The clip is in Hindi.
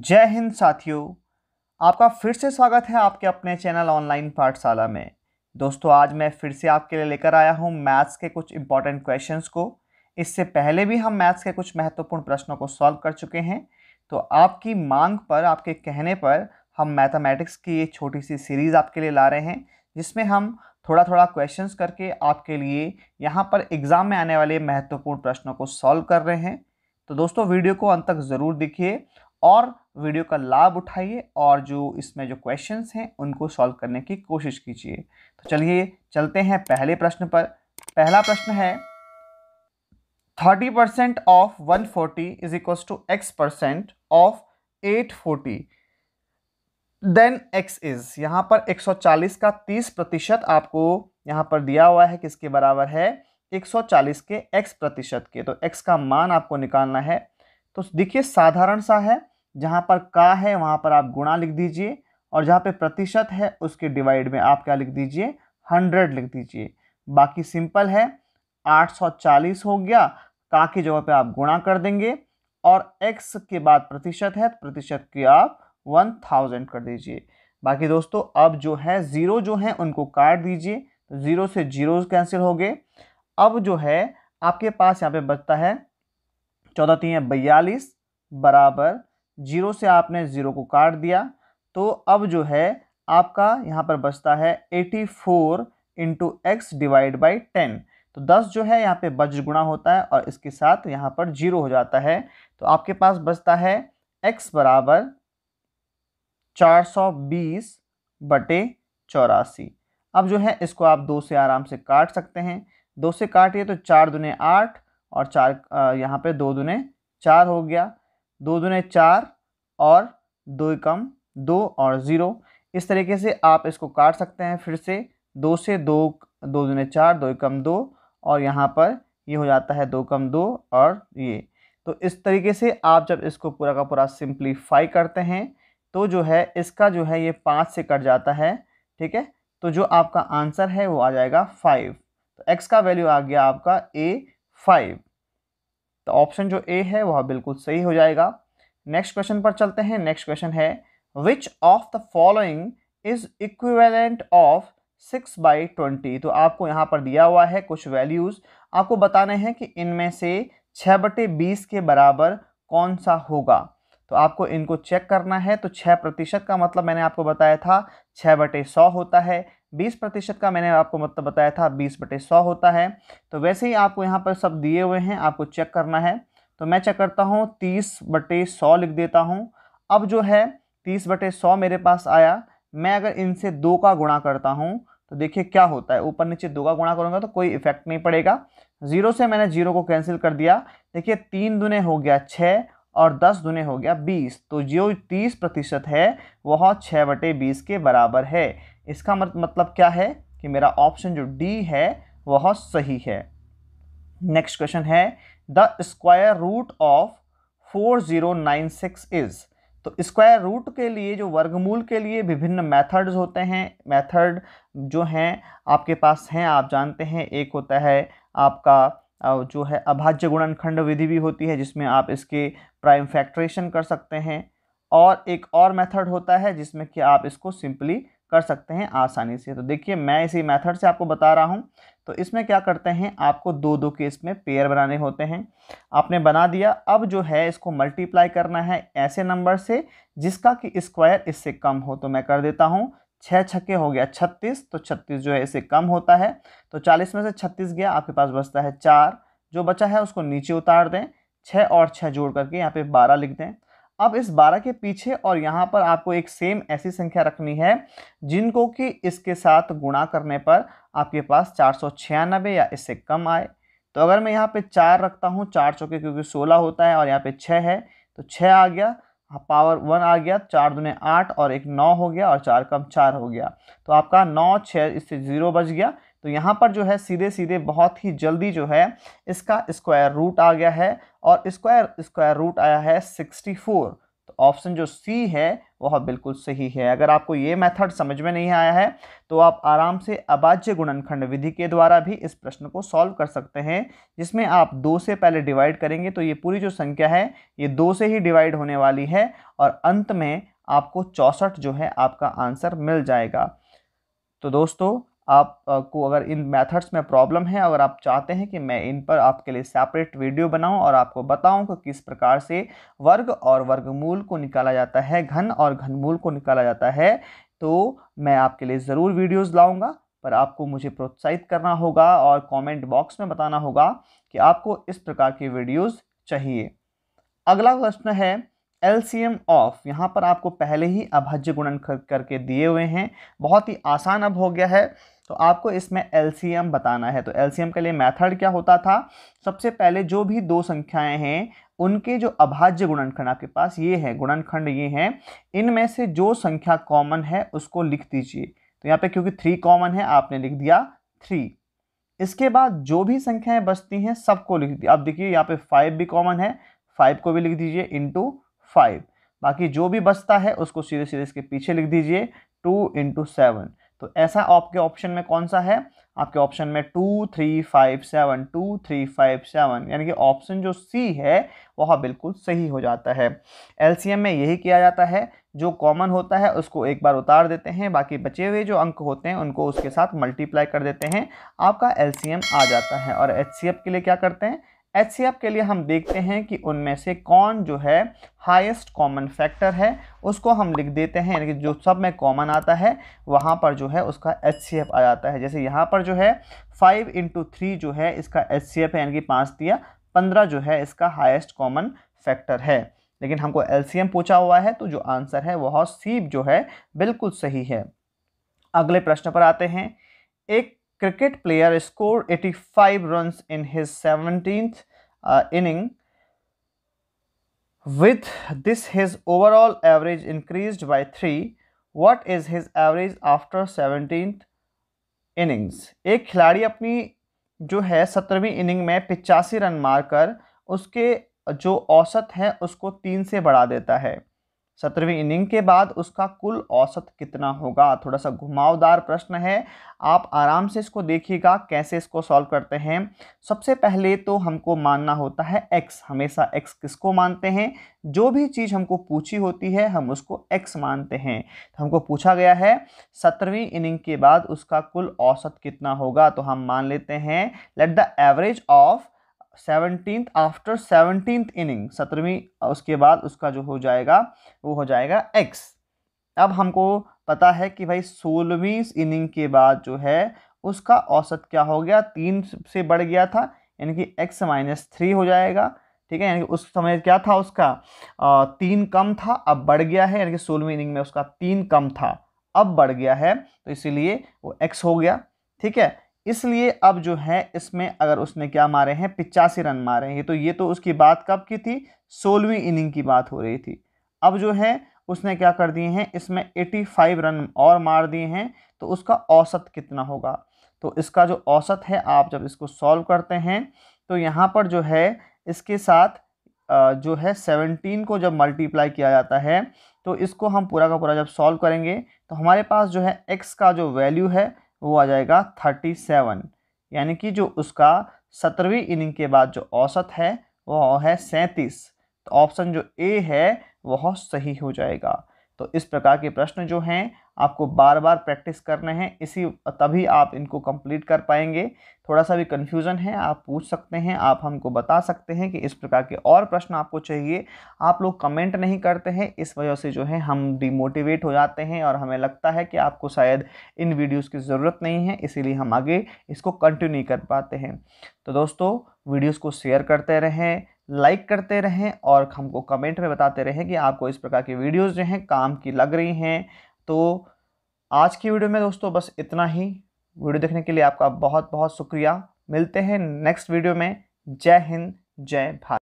जय हिंद साथियों आपका फिर से स्वागत है आपके अपने चैनल ऑनलाइन पाठशाला में दोस्तों आज मैं फिर से आपके लिए लेकर आया हूं मैथ्स के कुछ इंपॉर्टेंट क्वेश्चंस को इससे पहले भी हम मैथ्स के कुछ महत्वपूर्ण प्रश्नों को सॉल्व कर चुके हैं तो आपकी मांग पर आपके कहने पर हम मैथमेटिक्स की ये छोटी सी सीरीज़ आपके लिए ला रहे हैं जिसमें हम थोड़ा थोड़ा क्वेश्चन करके आपके लिए यहाँ पर एग्ज़ाम में आने वाले महत्वपूर्ण प्रश्नों को सॉल्व कर रहे हैं तो दोस्तों वीडियो को अंत तक ज़रूर देखिए और वीडियो का लाभ उठाइए और जो इसमें जो क्वेश्चंस हैं उनको सॉल्व करने की कोशिश कीजिए तो चलिए चलते हैं पहले प्रश्न पर पहला प्रश्न है thirty percent of one forty is equal to X percent of eight forty then X is यहाँ पर एक सौ चालीस का तीस प्रतिशत आपको यहाँ पर दिया हुआ है किसके बराबर है एक सौ चालीस के एक्स प्रतिशत के तो एक्स का मान आपको निकालना है तो देखिए साधारण सा है जहाँ पर का है वहाँ पर आप गुणा लिख दीजिए और जहाँ पे प्रतिशत है उसके डिवाइड में आप क्या लिख दीजिए हंड्रेड लिख दीजिए बाकी सिंपल है आठ सौ चालीस हो गया का की जगह पे आप गुणा कर देंगे और एक्स के बाद प्रतिशत है प्रतिशत की आप वन थाउजेंड कर दीजिए बाकी दोस्तों अब जो है ज़ीरो जो है उनको काट दीजिए तो ज़ीरो से जीरो कैंसिल हो गए अब जो है आपके पास यहाँ पर बचता है चौदह तीन बयालीस बराबर जीरो से आपने ज़ीरो को काट दिया तो अब जो है आपका यहाँ पर बचता है eighty four into X divide by ten तो दस जो है यहाँ पे बज गुणा होता है और इसके साथ यहाँ पर जीरो हो जाता है तो आपके पास बचता है एक्स बराबर चार सौ बीस बटे चौरासी अब जो है इसको आप दो से आराम से काट सकते हैं दो से काटिए तो चार दुने आठ और चार यहाँ पे दो दुने चार हो गया दो दूने चार और दो कम दो और ज़ीरो इस तरीके से आप इसको काट सकते हैं फिर से दो से दो दो दूने चार दो कम दो और यहाँ पर ये हो जाता है दो कम दो और ये तो इस तरीके से आप जब इसको पूरा का पूरा सिंप्लीफाई करते हैं तो जो है इसका जो है ये पाँच से कट जाता है ठीक है तो जो आपका आंसर है वो आ जाएगा फाइव तो एक्स का वैल्यू आ गया आपका ए फाइव तो ऑप्शन जो ए है वह बिल्कुल सही हो जाएगा नेक्स्ट क्वेश्चन पर चलते हैं नेक्स्ट क्वेश्चन है which of the following is equivalent of six by twenty तो आपको यहाँ पर दिया हुआ है कुछ वैल्यूज़ आपको बताने हैं कि इनमें से छः बटे बीस के बराबर कौन सा होगा तो आपको इनको चेक करना है तो छः प्रतिशत का मतलब मैंने आपको बताया था छः बटे सौ होता है बीस प्रतिशत का मैंने आपको मतलब बताया था बीस बटे सौ होता है तो वैसे ही आपको यहाँ पर सब दिए हुए हैं आपको चेक करना है तो मैं चेक करता हूँ तीस बटे सौ लिख देता हूँ अब जो है तीस बटे सौ मेरे पास आया मैं अगर इनसे दो का गुणा करता हूँ तो देखिए क्या होता है ऊपर नीचे दो का गुणा करूँगा तो कोई इफेक्ट नहीं पड़ेगा ज़ीरो से मैंने जीरो को कैंसिल कर दिया देखिए तीन दुने हो गया छः और दस दुने हो गया बीस तो जो तीस प्रतिशत है वह छः बटे बीस के बराबर है इसका मतलब क्या है कि मेरा ऑप्शन जो डी है वह सही है नेक्स्ट क्वेश्चन है the square root of four zero nine six is तो स्क्वायर रूट के लिए जो वर्गमूल के लिए विभिन्न मेथड्स होते हैं मेथड जो हैं आपके पास हैं आप जानते हैं एक होता है आपका जो है अभाज्य गुणनखंड विधि भी होती है जिसमें आप इसके प्राइम फैक्ट्रेशन कर सकते हैं और एक और मेथड होता है जिसमें कि आप इसको सिंपली कर सकते हैं आसानी से तो देखिए मैं इसी मेथड से आपको बता रहा हूँ तो इसमें क्या करते हैं आपको दो दो के इसमें पेयर बनाने होते हैं आपने बना दिया अब जो है इसको मल्टीप्लाई करना है ऐसे नंबर से जिसका कि स्क्वायर इससे कम हो तो मैं कर देता हूँ छः छक्के हो गया छत्तीस तो छत्तीस जो है इससे कम होता है तो चालीस में से छत्तीस गया आपके पास बचता है चार जो बचा है उसको नीचे उतार दें छः और छः जोड़ करके यहाँ पे बारह लिख दें अब इस 12 के पीछे और यहाँ पर आपको एक सेम ऐसी संख्या रखनी है जिनको कि इसके साथ गुणा करने पर आपके पास चार या इससे कम आए तो अगर मैं यहाँ पे चार रखता हूँ चार चौके क्योंकि सोलह होता है और यहाँ पे छः है तो छः आ गया पावर वन आ गया चार दुने आठ और एक नौ हो गया और चार कम चार हो गया तो आपका नौ छः इससे ज़ीरो बच गया तो यहाँ पर जो है सीधे सीधे बहुत ही जल्दी जो है इसका स्क्वायर रूट आ गया है और स्क्वायर स्क्वायर रूट आया है सिक्सटी फोर तो ऑप्शन जो सी है वह बिल्कुल सही है अगर आपको ये मेथड समझ में नहीं आया है तो आप आराम से अबाज्य गुणनखंड विधि के द्वारा भी इस प्रश्न को सॉल्व कर सकते हैं जिसमें आप दो से पहले डिवाइड करेंगे तो ये पूरी जो संख्या है ये दो से ही डिवाइड होने वाली है और अंत में आपको चौंसठ जो है आपका आंसर मिल जाएगा तो दोस्तों आप को अगर इन मेथड्स में प्रॉब्लम है अगर आप चाहते हैं कि मैं इन पर आपके लिए सेपरेट वीडियो बनाऊं और आपको बताऊं कि किस प्रकार से वर्ग और वर्गमूल को निकाला जाता है घन और घनमूल को निकाला जाता है तो मैं आपके लिए ज़रूर वीडियोस लाऊंगा पर आपको मुझे प्रोत्साहित करना होगा और कमेंट बॉक्स में बताना होगा कि आपको इस प्रकार की वीडियोज़ चाहिए अगला प्रश्न है एलसीएम ऑफ यहाँ पर आपको पहले ही अभाज्य गुणन करके दिए हुए हैं बहुत ही आसान अब हो गया है तो आपको इसमें एलसीएम बताना है तो एलसीएम के लिए मेथड क्या होता था सबसे पहले जो भी दो संख्याएं हैं उनके जो अभाज्य गुणनखंड आपके पास ये है गुणनखंड ये हैं इनमें से जो संख्या कॉमन है उसको लिख दीजिए तो यहाँ पे क्योंकि थ्री कॉमन है आपने लिख दिया थ्री इसके बाद जो भी संख्याएं बचती हैं सबको लिख दिया अब देखिए यहाँ पे फाइव भी कॉमन है फाइव को भी लिख दीजिए इंटू फाइव बाकी जो भी बचता है उसको सीधे सीधे इसके पीछे लिख दीजिए टू इंटू सेवन तो ऐसा आपके ऑप्शन में कौन सा है आपके ऑप्शन में two three five seven two three five seven यानी कि ऑप्शन जो सी है वह बिल्कुल सही हो जाता है एलसीएम में यही किया जाता है जो कॉमन होता है उसको एक बार उतार देते हैं बाकी बचे हुए जो अंक होते हैं उनको उसके साथ मल्टीप्लाई कर देते हैं आपका एल आ जाता है और एच के लिए क्या करते हैं एच के लिए हम देखते हैं कि उनमें से कौन जो है हाईएस्ट कॉमन फैक्टर है उसको हम लिख देते हैं यानी कि जो सब में कॉमन आता है वहाँ पर जो है उसका एच आ जाता है जैसे यहाँ पर जो है फाइव इंटू थ्री जो है इसका एच है यानी कि पाँच दिया पंद्रह जो है इसका हाईएस्ट कॉमन फैक्टर है लेकिन हमको एल पूछा हुआ है तो जो आंसर है वह सीप जो है बिल्कुल सही है अगले प्रश्न पर आते हैं एक cricket player score 85 run in his seventeen inning with this his overall average increase by three what is his average after seventeen innings एक खिलाड़ी अपनी जो है सत्रहवीं इनिंग में पिचासी रन मारकर उसके जो औसत है उसको तीन से बढ़ा देता है सत्रहवीं इनिंग के बाद उसका कुल औसत कितना होगा थोड़ा सा घुमावदार प्रश्न है आप आराम से इसको देखिएगा कैसे इसको सॉल्व करते हैं सबसे पहले तो हमको मानना होता है एक्स हमेशा एक्स किसको मानते हैं जो भी चीज़ हमको पूछी होती है हम उसको एक्स मानते हैं तो हमको पूछा गया है सत्रहवीं इनिंग के बाद उसका कुल औसत कितना होगा तो हम मान लेते हैं let the average of seventeen after seventeen inning सत्रहवीं उसके बाद उसका जो हो जाएगा वो हो जाएगा एक्स अब हमको पता है कि भाई सोलहवीं इनिंग के बाद जो है उसका औसत क्या हो गया तीन से बढ़ गया था यानी कि एक्स माइनस थ्री हो जाएगा ठीक है यानी कि उस समय क्या था उसका आ, तीन कम था अब बढ़ गया है यानी कि सोलहवीं इनिंग में उसका तीन कम था अब बढ़ गया है तो इसीलिए वो एक्स हो गया ठीक है इसलिए अब जो है इसमें अगर उसने क्या मारे हैं पिचासी रन मारे हैं तो ये तो उसकी बात कब की थी सोलहवीं इनिंग की बात हो रही थी अब जो है उसने क्या कर दिए हैं इसमें 85 रन और मार दिए हैं तो उसका औसत कितना होगा तो इसका जो औसत है आप जब इसको सॉल्व करते हैं तो यहाँ पर जो है इसके साथ जो है सेवनटीन को जब मल्टीप्लाई किया जाता है तो इसको हम पूरा का पूरा जब सॉल्व करेंगे तो हमारे पास जो है एक्स का जो वैल्यू है वो आ जाएगा थर्टी सेवन यानी कि जो उसका सत्रहवीं इनिंग के बाद जो औसत है वह है सैंतीस तो ऑप्शन जो ए है वह सही हो जाएगा तो इस प्रकार के प्रश्न जो हैं आपको बार बार प्रैक्टिस करने हैं इसी तभी आप इनको कंप्लीट कर पाएंगे थोड़ा सा भी कन्फ्यूज़न है आप पूछ सकते हैं आप हमको बता सकते हैं कि इस प्रकार के और प्रश्न आपको चाहिए आप लोग कमेंट नहीं करते हैं इस वजह से जो है हम डिमोटिवेट हो जाते हैं और हमें लगता है कि आपको शायद इन वीडियोज़ की ज़रूरत नहीं है इसीलिए हम आगे इसको कंटिन्यू कर पाते हैं तो दोस्तों वीडियोज़ को शेयर करते रहें लाइक करते रहें और हमको कमेंट में बताते रहें कि आपको इस प्रकार की वीडियोज़ जो हैं काम की लग रही हैं तो आज की वीडियो में दोस्तों बस इतना ही वीडियो देखने के लिए आपका बहुत बहुत शुक्रिया मिलते हैं नेक्स्ट वीडियो में जय हिंद जय भारत